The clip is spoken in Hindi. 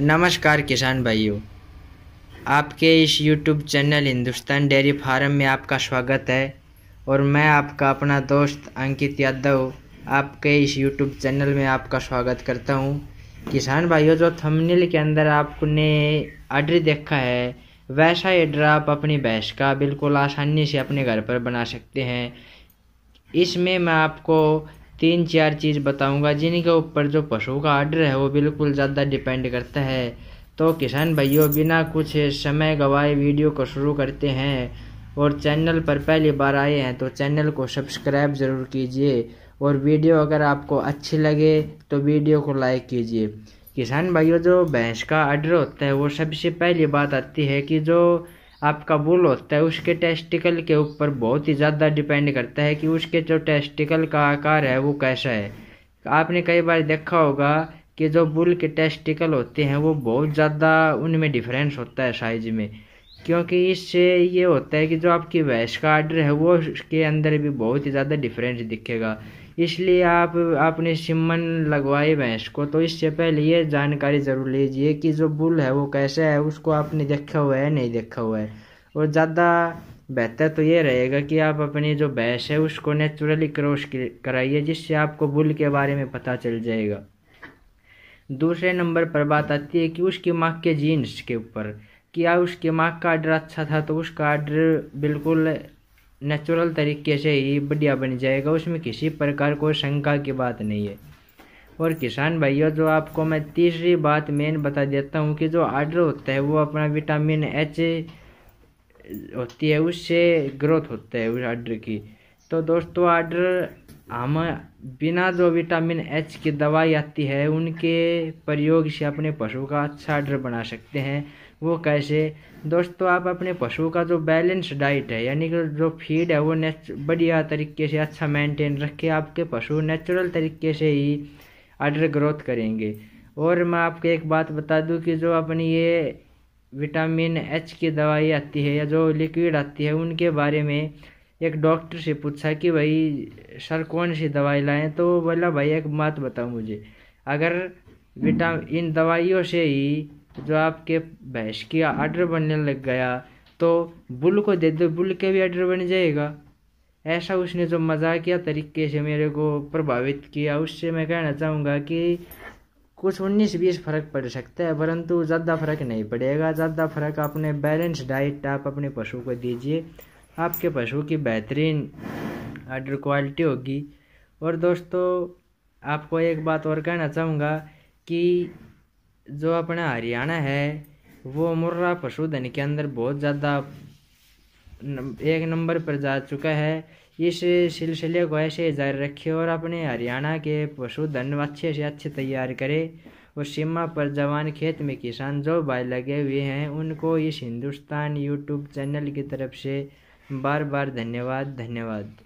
नमस्कार किसान भाइयों आपके इस YouTube channel Hindustan dairy farm में आपका स्वागत है और मैं आपका अपना दोस्त अंकित यादव आपके इस यूट्यूब चैनल में आपका स्वागत करता हूं किसान भाइयों जो थंबनेल के अंदर आपने ऑर्डर देखा है वैसा ये ड्राप अपनी भैंस का बिल्कुल आसानी से अपने घर पर बना सकते हैं इसमें मैं आपको तीन चार चीज़ बताऊंगा जिनके ऊपर जो पशु का आर्डर है वो बिल्कुल ज़्यादा डिपेंड करता है तो किसान भाइयों बिना कुछ समय गवाए वीडियो को शुरू करते हैं और चैनल पर पहली बार आए हैं तो चैनल को सब्सक्राइब ज़रूर कीजिए और वीडियो अगर आपको अच्छी लगे तो वीडियो को लाइक कीजिए किसान भाइयों जो भैंस का आर्डर होता है वो सबसे पहली बात आती है कि जो आपका बुल होता है उसके टेस्टिकल के ऊपर बहुत ही ज़्यादा डिपेंड करता है कि उसके जो टेस्टिकल का आकार है वो कैसा है आपने कई बार देखा होगा कि जो बुल के टेस्टिकल होते हैं वो बहुत ज़्यादा उनमें डिफरेंस होता है साइज में क्योंकि इससे ये होता है कि जो आपकी वैश का आर्डर है वो उसके अंदर भी बहुत ही ज़्यादा डिफरेंस दिखेगा इसलिए आप अपने सिमन लगवाए भैंस को तो इससे पहले ये जानकारी ज़रूर लीजिए कि जो बुल है वो कैसे है उसको आपने देखा हुआ है नहीं देखा हुआ है और ज़्यादा बेहतर तो ये रहेगा कि आप अपनी जो भैंस है उसको नेचुरली क्रॉस कराइए जिससे आपको बुल के बारे में पता चल जाएगा दूसरे नंबर पर बात आती है कि उसकी माँ के जीन्स के ऊपर कि उसके माँ का आर्डर अच्छा था तो उसका आर्डर बिल्कुल नेचुरल तरीके से ही बढ़िया बन जाएगा उसमें किसी प्रकार को शंका की बात नहीं है और किसान भाइयों जो आपको मैं तीसरी बात मेन बता देता हूँ कि जो आर्डर होता है वो अपना विटामिन एच होती है उससे ग्रोथ होता है उस आर्डर की तो दोस्तों आर्डर हम बिना जो विटामिन एच की दवाई आती है उनके प्रयोग से अपने पशु का अच्छा डर बना सकते हैं वो कैसे दोस्तों आप अपने पशु का जो बैलेंस डाइट है यानी कि जो फीड है वो नेच बढ़िया तरीके से अच्छा मेंटेन के आपके पशु नेचुरल तरीके से ही अडर ग्रोथ करेंगे और मैं आपको एक बात बता दूं कि जो अपनी ये विटामिन एच की दवाई आती है या जो लिक्विड आती है उनके बारे में एक डॉक्टर से पूछा कि भाई सर कौन सी दवाई लाएं तो बोला भाई एक बात बताओ मुझे अगर विटा इन दवाइयों से ही जो आपके भैंस की आर्डर बनने लग गया तो बुल को दे दो बुल के भी आर्डर बन जाएगा ऐसा उसने जो मजाकिया तरीके से मेरे को प्रभावित किया उससे मैं कहना चाहूँगा कि कुछ उन्नीस बीस फर्क पड़ सकता है परंतु ज़्यादा फर्क नहीं पड़ेगा ज़्यादा फर्क अपने बैलेंस डाइट आप अपने पशु को दीजिए आपके पशु की बेहतरीन आर्डर क्वालिटी होगी और दोस्तों आपको एक बात और कहना चाहूँगा कि जो अपना हरियाणा है वो मुर्रा पशुधन के अंदर बहुत ज़्यादा एक नंबर पर जा चुका है इस सिलसिले को ऐसे जारी रखें और अपने हरियाणा के पशुधन अच्छे से अच्छे तैयार करें और सीमा पर जवान खेत में किसान जो भाई लगे हुए हैं उनको इस हिंदुस्तान यूट्यूब चैनल की तरफ से बार बार धन्यवाद धन्यवाद